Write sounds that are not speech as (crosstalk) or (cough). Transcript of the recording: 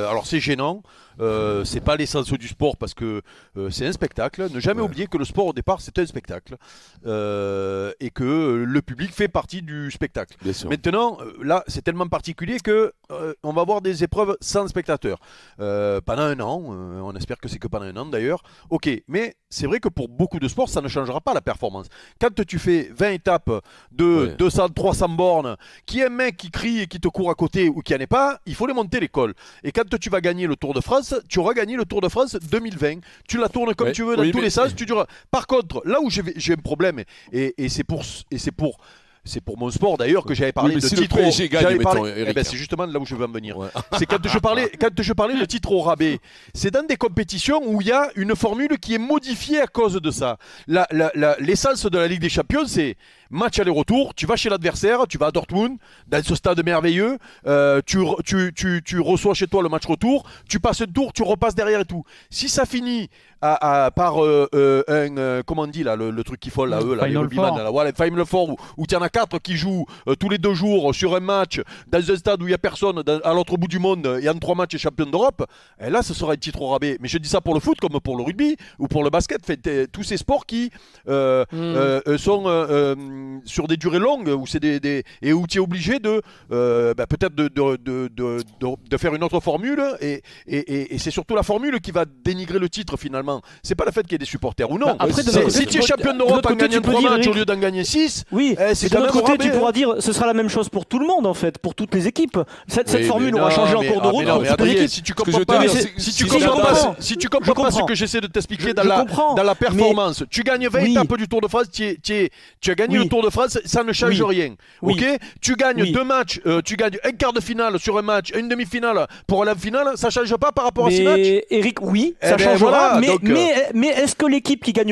Euh, alors c'est gênant, euh, c'est pas l'essence du sport parce que euh, c'est un spectacle. Ne jamais oublier que le sport au départ c'était un spectacle et que le public fait partie du spectacle. Maintenant, là c'est tellement particulier que euh, on va avoir des épreuves sans spectateurs. Euh, pendant un an, euh, on espère que c'est que pendant un an d'ailleurs. Ok, mais c'est vrai que pour beaucoup de sports, ça ne changera pas la performance. Quand tu fais 20 étapes de 200, 300 bornes, qui est un mec qui crie et qui te court à côté ou qui n'en est pas, il faut les monter l'école. Et quand tu vas gagner le Tour de France, tu auras gagné le Tour de France 2020. Tu la tournes comme tu veux dans tous les sens. Eh. Tu Par contre, là où j'ai un problème, et, et c'est pour. Et c'est pour c'est pour mon sport d'ailleurs que j'avais parlé de titre. Eh ben, c'est justement là où je veux en venir. C'est quand je parlais, (laughs) quand je parlais de titre au rabais. C'est dans des compétitions où il y a une formule qui est modifiée à cause de ça. L'essence de la Ligue des Champions, c'est match aller-retour. Tu vas chez l'adversaire, tu vas à Dortmund, dans ce stade merveilleux. Euh, tu, tu, tu, tu, reçois chez toi le match retour. Tu passes le tour, tu repasses derrière et tout. Si ça finit à, par euh, euh, un comment on dit là le, truc qui folle là eux les Four. en as 4 qui jouent euh, tous les deux jours sur un match dans un stade où il n'y a personne à l'autre bout du monde et en trois matchs champion d'Europe, et eh, là, ce sera un titre au rabais. Mais je dis ça pour le foot comme pour le rugby ou pour le basket, tous ces sports qui euh, hmm. euh, sont sur des durées longues où des, et où tu es obligé de bah, peut-être de, de, de, faire une autre formule et, et, c'est surtout la formule qui va dénigrer le titre finalement. C'est pas le fait qu'il y ait des supporters ou non. Bah, si tu es champion d'Europe en gagnant 3 matchs au lieu d'en gagner 6, oui, eh, c'est d'un côté, tu hein. pourras dire ce sera la même chose pour tout le monde en fait, pour toutes les équipes. Cette, formule aura changé en cours de ah, route Si tu comprends si tu comprends pas ce que j'essaie de t'expliquer dans la performance, tu gagnes 20 un peu du Tour de France, tu as gagné le Tour de France, ça ne change rien. Ok, tu gagnes deux matchs, euh, tu gagnes un quart de finale sur un match, une demi-finale pour la finale, ça change pas par rapport à ce match. Eric, oui, ça eh ben, changera. Euh, mais est-ce que l'équipe qui gagne